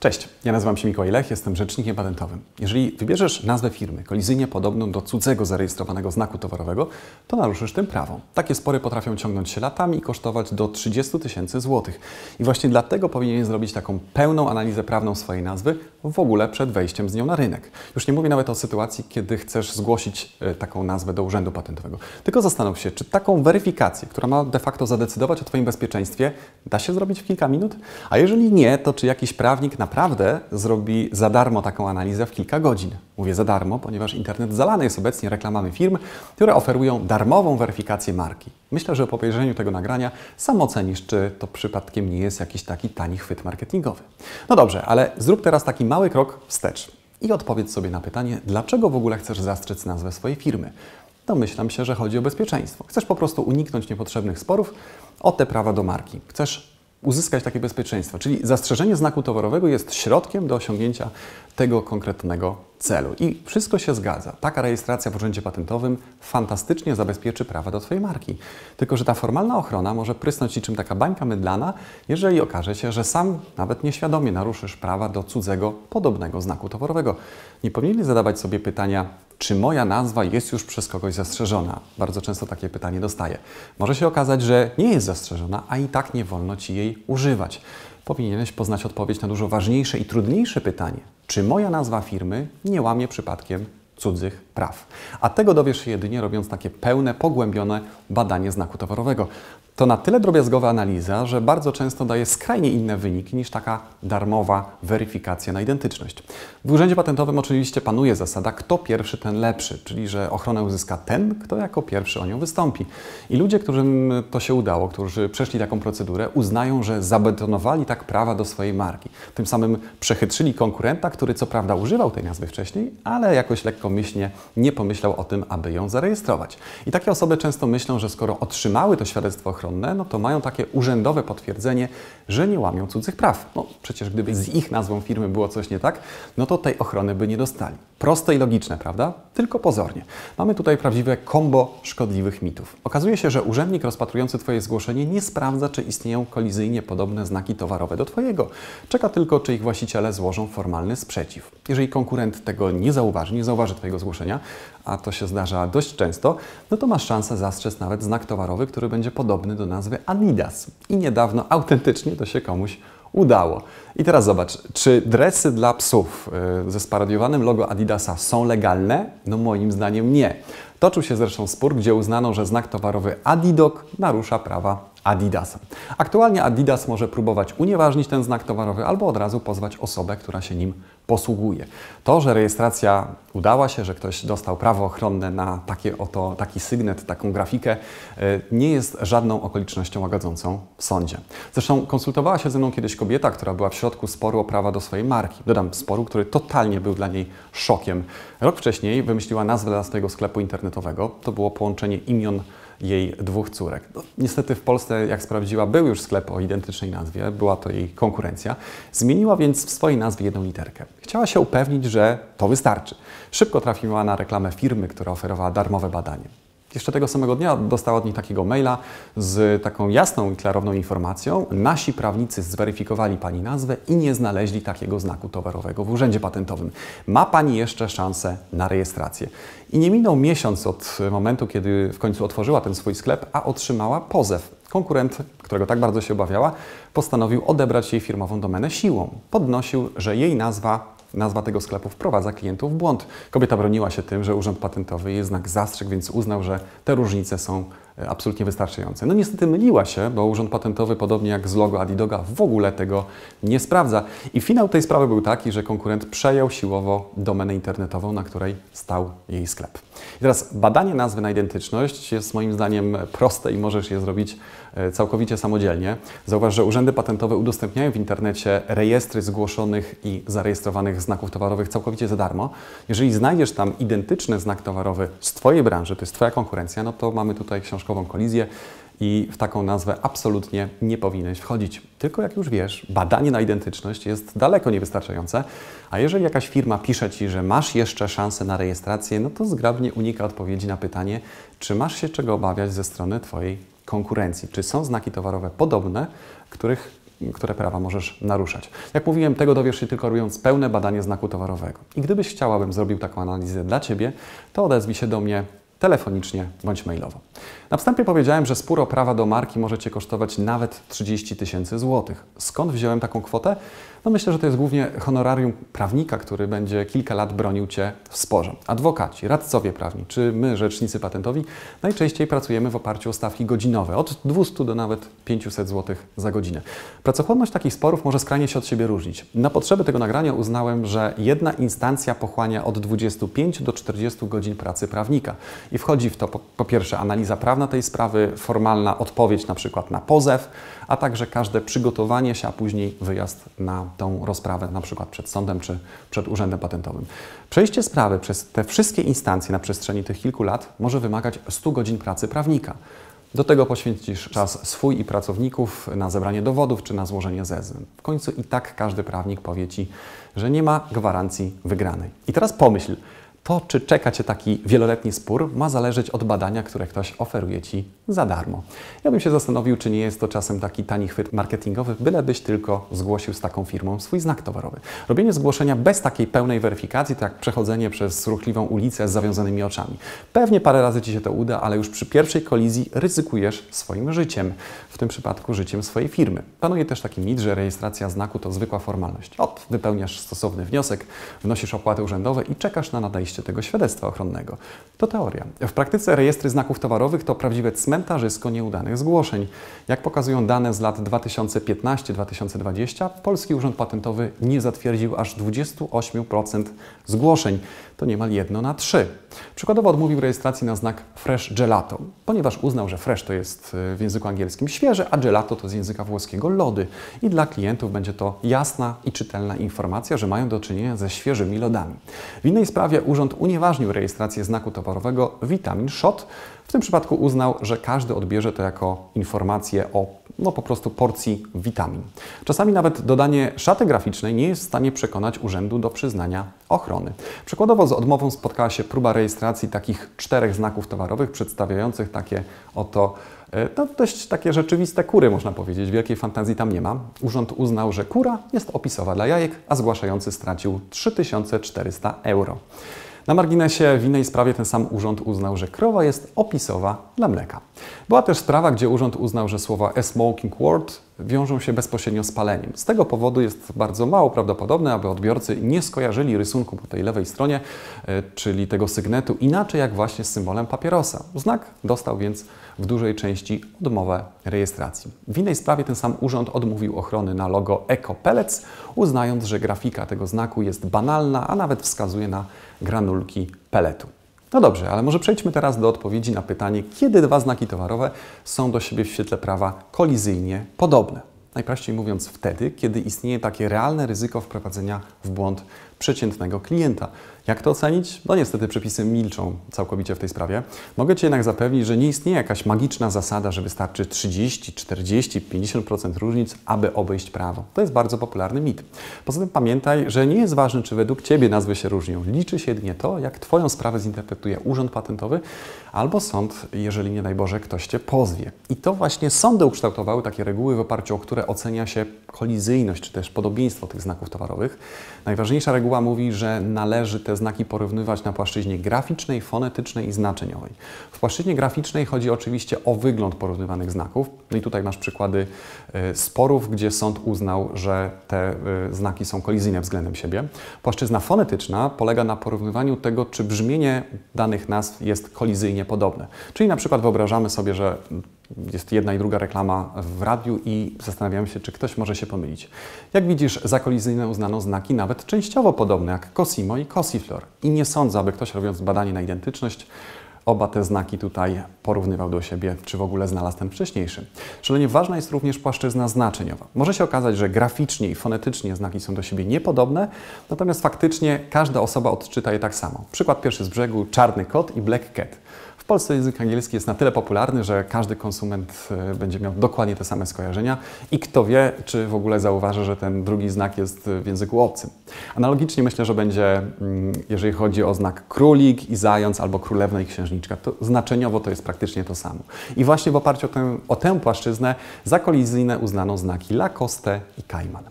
Cześć, ja nazywam się Mikołaj Lech, jestem rzecznikiem patentowym. Jeżeli wybierzesz nazwę firmy kolizyjnie podobną do cudzego zarejestrowanego znaku towarowego, to naruszysz tym prawo. Takie spory potrafią ciągnąć się latami i kosztować do 30 tysięcy złotych. I właśnie dlatego powinieneś zrobić taką pełną analizę prawną swojej nazwy w ogóle przed wejściem z nią na rynek. Już nie mówię nawet o sytuacji, kiedy chcesz zgłosić e, taką nazwę do Urzędu Patentowego. Tylko zastanów się, czy taką weryfikację, która ma de facto zadecydować o Twoim bezpieczeństwie, da się zrobić w kilka minut? A jeżeli nie, to czy jakiś prawnik na naprawdę zrobi za darmo taką analizę w kilka godzin. Mówię za darmo, ponieważ internet zalany jest obecnie reklamami firm, które oferują darmową weryfikację marki. Myślę, że po obejrzeniu tego nagrania sam ocenisz, czy to przypadkiem nie jest jakiś taki tani chwyt marketingowy. No dobrze, ale zrób teraz taki mały krok wstecz i odpowiedz sobie na pytanie, dlaczego w ogóle chcesz zastrzec nazwę swojej firmy domyślam się, że chodzi o bezpieczeństwo. Chcesz po prostu uniknąć niepotrzebnych sporów o te prawa do marki. Chcesz uzyskać takie bezpieczeństwo. Czyli zastrzeżenie znaku towarowego jest środkiem do osiągnięcia tego konkretnego celu. I wszystko się zgadza. Taka rejestracja w Urzędzie Patentowym fantastycznie zabezpieczy prawa do Twojej marki. Tylko, że ta formalna ochrona może prysnąć niczym taka bańka mydlana, jeżeli okaże się, że sam nawet nieświadomie naruszysz prawa do cudzego, podobnego znaku towarowego. Nie powinni zadawać sobie pytania, czy moja nazwa jest już przez kogoś zastrzeżona? Bardzo często takie pytanie dostaję. Może się okazać, że nie jest zastrzeżona, a i tak nie wolno Ci jej używać powinieneś poznać odpowiedź na dużo ważniejsze i trudniejsze pytanie: czy moja nazwa firmy nie łamie przypadkiem cudzych praw? A tego dowiesz się jedynie robiąc takie pełne, pogłębione badanie znaku towarowego to na tyle drobiazgowa analiza, że bardzo często daje skrajnie inne wyniki niż taka darmowa weryfikacja na identyczność. W Urzędzie Patentowym oczywiście panuje zasada kto pierwszy, ten lepszy, czyli że ochronę uzyska ten, kto jako pierwszy o nią wystąpi. I ludzie, którym to się udało, którzy przeszli taką procedurę, uznają, że zabetonowali tak prawa do swojej marki. Tym samym przechytrzyli konkurenta, który co prawda używał tej nazwy wcześniej, ale jakoś lekkomyślnie nie pomyślał o tym, aby ją zarejestrować. I takie osoby często myślą, że skoro otrzymały to świadectwo ochrony, no to mają takie urzędowe potwierdzenie, że nie łamią cudzych praw. No przecież gdyby z ich nazwą firmy było coś nie tak, no to tej ochrony by nie dostali. Proste i logiczne, prawda? Tylko pozornie. Mamy tutaj prawdziwe kombo szkodliwych mitów. Okazuje się, że urzędnik rozpatrujący Twoje zgłoszenie nie sprawdza, czy istnieją kolizyjnie podobne znaki towarowe do Twojego. Czeka tylko, czy ich właściciele złożą formalny sprzeciw. Jeżeli konkurent tego nie zauważy, nie zauważy Twojego zgłoszenia, a to się zdarza dość często, no to masz szansę zastrzec nawet znak towarowy, który będzie podobny do do nazwy Adidas. I niedawno autentycznie to się komuś udało. I teraz zobacz, czy dresy dla psów y, ze sparodiowanym logo Adidasa są legalne? No moim zdaniem nie. Toczył się zresztą spór, gdzie uznano, że znak towarowy Adidok narusza prawa Adidas. Aktualnie Adidas może próbować unieważnić ten znak towarowy albo od razu pozwać osobę, która się nim posługuje. To, że rejestracja udała się, że ktoś dostał prawo ochronne na takie oto, taki sygnet, taką grafikę, e, nie jest żadną okolicznością łagodzącą w sądzie. Zresztą konsultowała się ze mną kiedyś kobieta, która była w środku sporu o prawa do swojej marki. Dodam, sporu, który totalnie był dla niej szokiem. Rok wcześniej wymyśliła nazwę dla swojego sklepu internetowego. To było połączenie imion jej dwóch córek. No, niestety w Polsce, jak sprawdziła, był już sklep o identycznej nazwie, była to jej konkurencja. Zmieniła więc w swojej nazwie jedną literkę. Chciała się upewnić, że to wystarczy. Szybko trafiła na reklamę firmy, która oferowała darmowe badanie. Jeszcze tego samego dnia dostała od niej takiego maila z taką jasną i klarowną informacją. Nasi prawnicy zweryfikowali Pani nazwę i nie znaleźli takiego znaku towarowego w Urzędzie Patentowym. Ma Pani jeszcze szansę na rejestrację. I nie minął miesiąc od momentu, kiedy w końcu otworzyła ten swój sklep, a otrzymała pozew Konkurent, którego tak bardzo się obawiała, postanowił odebrać jej firmową domenę siłą. Podnosił, że jej nazwa Nazwa tego sklepu wprowadza klientów w błąd. Kobieta broniła się tym, że Urząd Patentowy jest znak zastrzyk, więc uznał, że te różnice są absolutnie wystarczające. No niestety myliła się, bo Urząd Patentowy, podobnie jak z logo Adidoga, w ogóle tego nie sprawdza. I finał tej sprawy był taki, że konkurent przejął siłowo domenę internetową, na której stał jej sklep. I teraz badanie nazwy na identyczność jest moim zdaniem proste i możesz je zrobić e, całkowicie samodzielnie. Zauważ, że urzędy patentowe udostępniają w internecie rejestry zgłoszonych i zarejestrowanych znaków towarowych całkowicie za darmo. Jeżeli znajdziesz tam identyczny znak towarowy z Twojej branży, to jest Twoja konkurencja, no to mamy tutaj książkę kolizję i w taką nazwę absolutnie nie powinieneś wchodzić. Tylko jak już wiesz, badanie na identyczność jest daleko niewystarczające, a jeżeli jakaś firma pisze Ci, że masz jeszcze szansę na rejestrację, no to zgrabnie unika odpowiedzi na pytanie, czy masz się czego obawiać ze strony Twojej konkurencji. Czy są znaki towarowe podobne, których które prawa możesz naruszać. Jak mówiłem, tego dowiesz się tylko robiąc pełne badanie znaku towarowego. I gdybyś chciał, abym zrobił taką analizę dla Ciebie, to odezwij się do mnie telefonicznie bądź mailowo. Na wstępie powiedziałem, że spór o prawa do marki może Cię kosztować nawet 30 tysięcy złotych. Skąd wziąłem taką kwotę? No myślę, że to jest głównie honorarium prawnika, który będzie kilka lat bronił Cię w sporze. Adwokaci, radcowie prawni czy my, rzecznicy patentowi, najczęściej pracujemy w oparciu o stawki godzinowe, od 200 do nawet 500 zł za godzinę. Pracochłonność takich sporów może skrajnie się od siebie różnić. Na potrzeby tego nagrania uznałem, że jedna instancja pochłania od 25 do 40 godzin pracy prawnika i wchodzi w to po, po pierwsze analiza prawna, prawna tej sprawy, formalna odpowiedź na przykład na pozew, a także każde przygotowanie się, a później wyjazd na tą rozprawę na przykład przed sądem czy przed urzędem patentowym. Przejście sprawy przez te wszystkie instancje na przestrzeni tych kilku lat może wymagać 100 godzin pracy prawnika. Do tego poświęcisz czas swój i pracowników na zebranie dowodów czy na złożenie zeznań. W końcu i tak każdy prawnik powie Ci, że nie ma gwarancji wygranej. I teraz pomyśl, to, czy czeka Cię taki wieloletni spór, ma zależeć od badania, które ktoś oferuje Ci za darmo. Ja bym się zastanowił, czy nie jest to czasem taki tani chwyt marketingowy, bylebyś tylko zgłosił z taką firmą swój znak towarowy. Robienie zgłoszenia bez takiej pełnej weryfikacji to tak jak przechodzenie przez ruchliwą ulicę z zawiązanymi oczami. Pewnie parę razy Ci się to uda, ale już przy pierwszej kolizji ryzykujesz swoim życiem, w tym przypadku życiem swojej firmy. Panuje też taki mit, że rejestracja znaku to zwykła formalność. Ot, wypełniasz stosowny wniosek, wnosisz opłaty urzędowe i czekasz na nadejście oczywiście tego świadectwa ochronnego. To teoria. W praktyce rejestry znaków towarowych to prawdziwe cmentarzysko nieudanych zgłoszeń. Jak pokazują dane z lat 2015-2020, Polski Urząd Patentowy nie zatwierdził aż 28% zgłoszeń to niemal jedno na trzy. Przykładowo odmówił rejestracji na znak fresh gelato, ponieważ uznał, że fresh to jest e, w języku angielskim świeże, a gelato to z języka włoskiego lody i dla klientów będzie to jasna i czytelna informacja, że mają do czynienia ze świeżymi lodami. W innej sprawie urząd unieważnił rejestrację znaku towarowego Vitamin Shot. W tym przypadku uznał, że każdy odbierze to jako informację o no po prostu porcji witamin. Czasami nawet dodanie szaty graficznej nie jest w stanie przekonać urzędu do przyznania ochrony. Przykładowo z odmową spotkała się próba rejestracji takich czterech znaków towarowych przedstawiających takie oto e, no, dość takie rzeczywiste kury, można powiedzieć. Wielkiej fantazji tam nie ma. Urząd uznał, że kura jest opisowa dla jajek, a zgłaszający stracił 3400 euro. Na marginesie w innej sprawie ten sam urząd uznał, że krowa jest opisowa dla mleka. Była też sprawa, gdzie urząd uznał, że słowa a smoking word wiążą się bezpośrednio z paleniem. Z tego powodu jest bardzo mało prawdopodobne, aby odbiorcy nie skojarzyli rysunku po tej lewej stronie, e, czyli tego sygnetu, inaczej jak właśnie z symbolem papierosa. Znak dostał więc w dużej części odmowę rejestracji. W innej sprawie ten sam urząd odmówił ochrony na logo Eco Pellets, uznając, że grafika tego znaku jest banalna, a nawet wskazuje na granulki peletu. No dobrze, ale może przejdźmy teraz do odpowiedzi na pytanie, kiedy dwa znaki towarowe są do siebie w świetle prawa kolizyjnie podobne. Najprościej mówiąc, wtedy, kiedy istnieje takie realne ryzyko wprowadzenia w błąd przeciętnego klienta. Jak to ocenić? No niestety przepisy milczą całkowicie w tej sprawie. Mogę Cię jednak zapewnić, że nie istnieje jakaś magiczna zasada, że wystarczy 30, 40, 50% różnic, aby obejść prawo. To jest bardzo popularny mit. Poza tym pamiętaj, że nie jest ważne, czy według Ciebie nazwy się różnią. Liczy się jedynie to, jak Twoją sprawę zinterpretuje Urząd Patentowy, albo sąd, jeżeli nie daj Boże, ktoś cię pozwie. I to właśnie sądy ukształtowały takie reguły, w oparciu o które ocenia się kolizyjność, czy też podobieństwo tych znaków towarowych. Najważniejsza reguła mówi, że należy te znaki porównywać na płaszczyźnie graficznej, fonetycznej i znaczeniowej. W płaszczyźnie graficznej chodzi oczywiście o wygląd porównywanych znaków. No i tutaj masz przykłady y, sporów, gdzie sąd uznał, że te y, znaki są kolizyjne względem siebie. Płaszczyzna fonetyczna polega na porównywaniu tego, czy brzmienie danych nazw jest kolizyjne. Czyli na przykład wyobrażamy sobie, że jest jedna i druga reklama w radiu i zastanawiamy się, czy ktoś może się pomylić. Jak widzisz, za kolizyjne uznano znaki nawet częściowo podobne, jak Cosimo i Cosiflor. I nie sądzę, aby ktoś robiąc badanie na identyczność oba te znaki tutaj porównywał do siebie, czy w ogóle znalazł ten wcześniejszy. Szalenie ważna jest również płaszczyzna znaczeniowa. Może się okazać, że graficznie i fonetycznie znaki są do siebie niepodobne, natomiast faktycznie każda osoba odczyta je tak samo. Przykład pierwszy z brzegu, czarny kot i black cat. Polsce język angielski jest na tyle popularny, że każdy konsument y, będzie miał dokładnie te same skojarzenia i kto wie, czy w ogóle zauważy, że ten drugi znak jest y, w języku obcym. Analogicznie myślę, że będzie, mm, jeżeli chodzi o znak królik i zając albo królewna i księżniczka, to znaczeniowo to jest praktycznie to samo. I właśnie w oparciu o tę, o tę płaszczyznę za kolizyjne uznano znaki Lacoste i Cayman.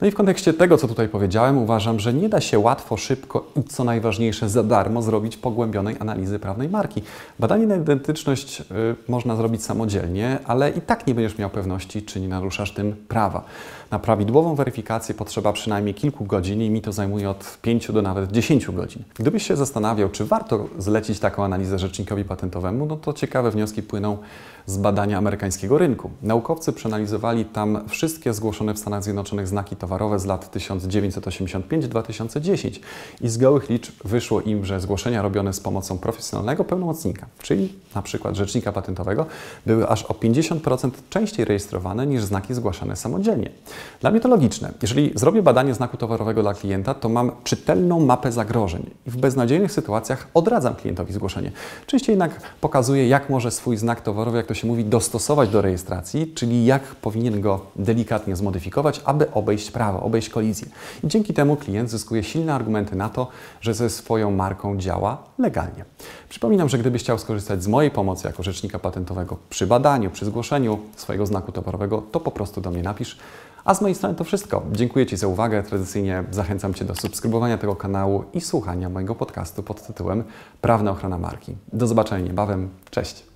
No i w kontekście tego, co tutaj powiedziałem, uważam, że nie da się łatwo, szybko i co najważniejsze za darmo zrobić pogłębionej analizy prawnej marki. Badanie na identyczność y, można zrobić samodzielnie, ale i tak nie będziesz miał pewności, czy nie naruszasz tym prawa. Na prawidłową weryfikację potrzeba przynajmniej kilku godzin i mi to zajmuje od 5 do nawet 10 godzin. Gdybyś się zastanawiał, czy warto zlecić taką analizę rzecznikowi patentowemu, no to ciekawe wnioski płyną z badania amerykańskiego rynku. Naukowcy przeanalizowali tam wszystkie zgłoszone w Stanach Zjednoczonych znaki towarowe towarowe z lat 1985-2010 i z gołych liczb wyszło im, że zgłoszenia robione z pomocą profesjonalnego pełnomocnika, czyli na przykład rzecznika patentowego, były aż o 50% częściej rejestrowane niż znaki zgłaszane samodzielnie. Dla mnie to logiczne. Jeżeli zrobię badanie znaku towarowego dla klienta, to mam czytelną mapę zagrożeń i w beznadziejnych sytuacjach odradzam klientowi zgłoszenie. Częściej jednak pokazuję, jak może swój znak towarowy, jak to się mówi, dostosować do rejestracji, czyli jak powinien go delikatnie zmodyfikować, aby obejść prawo prawo, obejść kolizję. I dzięki temu klient zyskuje silne argumenty na to, że ze swoją marką działa legalnie. Przypominam, że gdybyś chciał skorzystać z mojej pomocy jako rzecznika patentowego przy badaniu, przy zgłoszeniu swojego znaku towarowego, to po prostu do mnie napisz. A z mojej strony to wszystko. Dziękuję Ci za uwagę. Tradycyjnie zachęcam Cię do subskrybowania tego kanału i słuchania mojego podcastu pod tytułem Prawna ochrona marki. Do zobaczenia niebawem. Cześć!